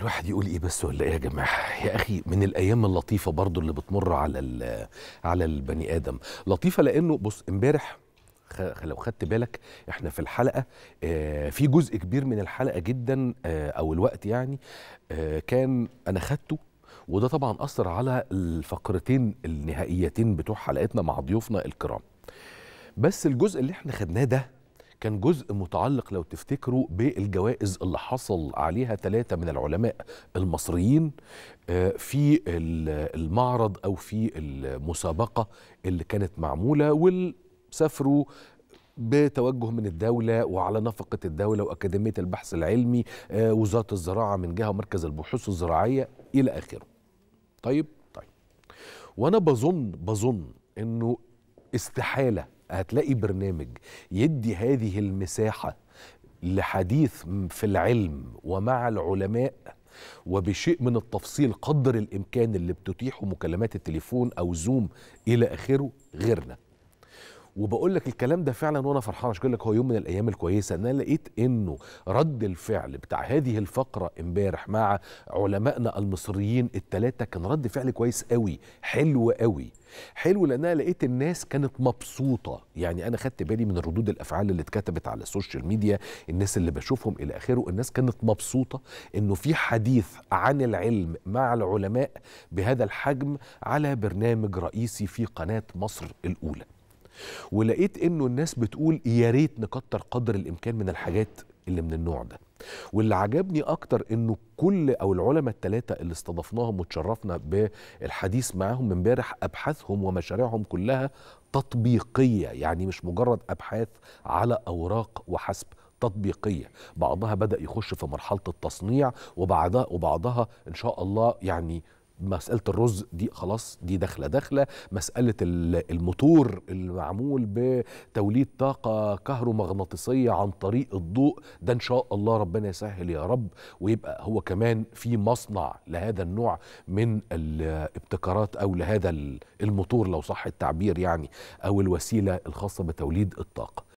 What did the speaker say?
الواحد يقول ايه بس ولا ايه يا جماعه يا اخي من الايام اللطيفه برضو اللي بتمر على على البني ادم لطيفه لانه بص امبارح لو خدت بالك احنا في الحلقه آه في جزء كبير من الحلقه جدا آه او الوقت يعني آه كان انا خدته وده طبعا اثر على الفقرتين النهائيتين بتوع حلقتنا مع ضيوفنا الكرام بس الجزء اللي احنا خدناه ده كان جزء متعلق لو تفتكروا بالجوائز اللي حصل عليها ثلاثة من العلماء المصريين آه، في المعرض أو في المسابقة اللي كانت معمولة وسافروا بتوجه من الدولة وعلى نفقة الدولة وأكاديمية البحث العلمي آه، وزارة الزراعة من جهة ومركز البحوث الزراعية إلى آخره طيب طيب وأنا بظن بظن أنه استحالة هتلاقي برنامج يدي هذه المساحه لحديث في العلم ومع العلماء وبشيء من التفصيل قدر الامكان اللي بتتيحه مكالمات التليفون او زوم الى اخره غيرنا وبقول لك الكلام ده فعلا وانا فرحان عشان لك هو يوم من الايام الكويسه ان انا لقيت انه رد الفعل بتاع هذه الفقره امبارح مع علمائنا المصريين الثلاثه كان رد فعل كويس قوي حلو قوي حلو لان انا لقيت الناس كانت مبسوطه يعني انا خدت بالي من ردود الافعال اللي اتكتبت على السوشيال ميديا الناس اللي بشوفهم الى اخره الناس كانت مبسوطه انه في حديث عن العلم مع العلماء بهذا الحجم على برنامج رئيسي في قناه مصر الاولى ولقيت انه الناس بتقول يا ريت نكتر قدر الامكان من الحاجات اللي من النوع ده واللي عجبني اكتر انه كل او العلماء الثلاثه اللي استضفناهم وتشرفنا بالحديث معاهم امبارح ابحاثهم ومشاريعهم كلها تطبيقيه يعني مش مجرد ابحاث على اوراق وحسب تطبيقيه بعضها بدا يخش في مرحله التصنيع وبعدها وبعضها ان شاء الله يعني مساله الرز دي خلاص دي داخله داخله مساله الموتور المعمول بتوليد طاقه كهرومغناطيسيه عن طريق الضوء ده ان شاء الله ربنا يسهل يا رب ويبقى هو كمان في مصنع لهذا النوع من الابتكارات او لهذا الموتور لو صح التعبير يعني او الوسيله الخاصه بتوليد الطاقه